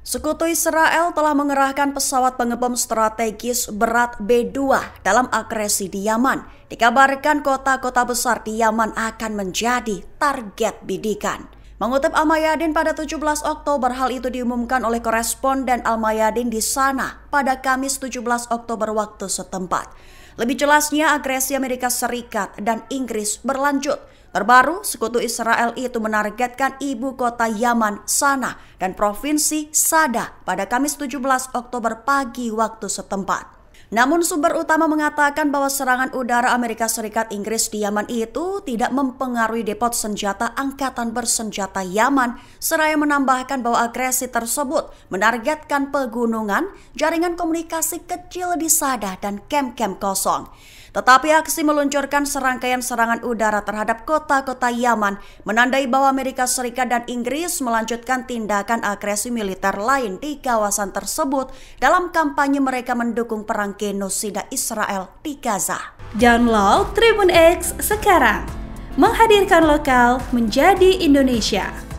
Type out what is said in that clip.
Sekutu Israel telah mengerahkan pesawat pengebom strategis berat B-2 dalam agresi di Yaman. Dikabarkan kota-kota besar di Yaman akan menjadi target bidikan. Mengutip Almayadin pada 17 Oktober, hal itu diumumkan oleh koresponden Almayadin di sana pada Kamis 17 Oktober waktu setempat. Lebih jelasnya agresi Amerika Serikat dan Inggris berlanjut. Terbaru, sekutu Israel itu menargetkan ibu kota Yaman, Sana, dan provinsi Sada pada Kamis 17 Oktober pagi waktu setempat. Namun sumber utama mengatakan bahwa serangan udara Amerika Serikat Inggris di Yaman itu tidak mempengaruhi depot senjata angkatan bersenjata Yaman, seraya menambahkan bahwa agresi tersebut menargetkan pegunungan, jaringan komunikasi kecil di Sadah dan kem-kem kosong. Tetapi aksi meluncurkan serangkaian serangan udara terhadap kota-kota Yaman menandai bahwa Amerika Serikat dan Inggris melanjutkan tindakan agresi militer lain di kawasan tersebut dalam kampanye mereka mendukung perang genosida Israel di Gaza. Download Tribun X sekarang, menghadirkan lokal menjadi Indonesia.